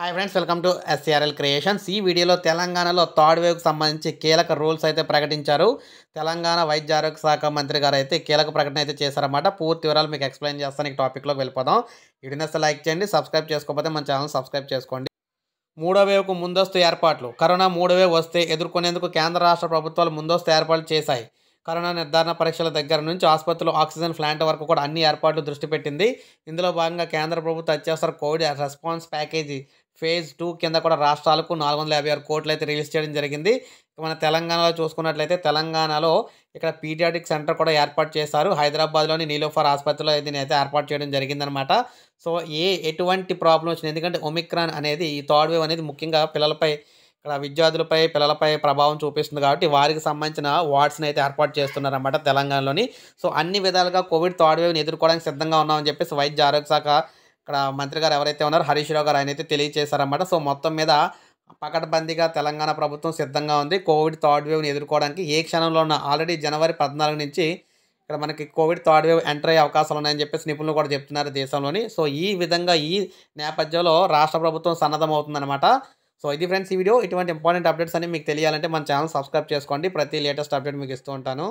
hi friends welcome to SCRL creations ఈ వీడియోలో తెలంగాణలో థర్డ్ వేవ్కి సంబంధించి కీలక రూల్స్ అయితే ప్రకటించారు తెలంగాణ వైద్య ఆరోగ్య శాఖ మంత్రి గారు అయితే కీలక ప్రకటన అయితే చేశారన్నమాట పూర్తి వివరాలు మీకు ఎక్స్ప్లెయిన్ చేస్తాను ఈ టాపిక్లోకి వెళ్ళిపోదాం వీడియోస్ లైక్ చేయండి సబ్స్క్రైబ్ చేసుకోకపోతే మన ఛానల్ సబ్స్క్రైబ్ చేసుకోండి మూడో వేవ్కు ముందస్తు ఏర్పాట్లు కరోనా మూడో వేవ్ వస్తే ఎదుర్కొనేందుకు కేంద్ర రాష్ట్ర ప్రభుత్వాలు ముందస్తు ఏర్పాట్లు చేశాయి కరోనా నిర్ధారణ పరీక్షల దగ్గర నుంచి ఆసుపత్రులు ఆక్సిజన్ ప్లాంట్ వరకు కూడా అన్ని ఏర్పాట్లు దృష్టి పెట్టింది ఇందులో భాగంగా కేంద్ర ప్రభుత్వం అత్యవసర Covid response package phase two కింద కూడా రాష్ట్రాలకు నాలుగు వందల యాభై ఆరు కోట్లు అయితే రిలీజ్ చేయడం జరిగింది మన తెలంగాణలో చూసుకున్నట్లయితే తెలంగాణలో ఇక్కడ పీడియాటిక్ సెంటర్ కూడా ఏర్పాటు చేశారు హైదరాబాద్లోని నీలోఫర్ ఆసుపత్రిలో దీని అయితే ఏర్పాటు చేయడం జరిగిందనమాట సో ఏ ఎటువంటి ప్రాబ్లం వచ్చింది ఎందుకంటే ఒమిక్రాన్ అనేది ఈ థర్డ్ వేవ్ అనేది ముఖ్యంగా పిల్లలపై ఇక్కడ విద్యార్థులపై పిల్లలపై ప్రభావం చూపిస్తుంది కాబట్టి వారికి సంబంధించిన వార్డ్స్ని అయితే ఏర్పాటు చేస్తున్నారన్నమాట తెలంగాణలోని సో అన్ని విధాలుగా కోవిడ్ థర్డ్ వేవ్ని ఎదుర్కోవడానికి సిద్ధంగా ఉన్నామని చెప్పేసి వైద్య ఆరోగ్య శాఖ ఇక్కడ మంత్రి గారు ఎవరైతే ఉన్నారో హరీష్ రావు గారు ఆయన అయితే తెలియజేశారన్నమాట సో మొత్తం మీద పకడ్బందీగా తెలంగాణ ప్రభుత్వం సిద్ధంగా ఉంది కోవిడ్ థర్డ్ వేవ్ని ఎదుర్కోవడానికి ఏ క్షణంలో ఉన్న ఆల్రెడీ జనవరి పద్నాలుగు నుంచి ఇక్కడ మనకి కోవిడ్ థర్డ్ వేవ్ ఎంటర్ అయ్యే అవకాశాలు ఉన్నాయని చెప్పేసి నిపుణులు కూడా చెప్తున్నారు దేశంలోని సో ఈ విధంగా ఈ నేపథ్యంలో రాష్ట్ర ప్రభుత్వం సన్నద్ధమవుతుందన్నమాట సో ఇది ఫ్రెండ్స్ ఈ వీడియో ఇటువంటి ఇంపార్టెంట్ అప్డేట్స్ అన్ని మీకు తెలియాలంటే మన ఛానల్ సబ్స్క్రైబ్ చేసుకోండి ప్రతి లేటెస్ట్ అప్డేట్ మీకు ఇస్తూ ఉంటాను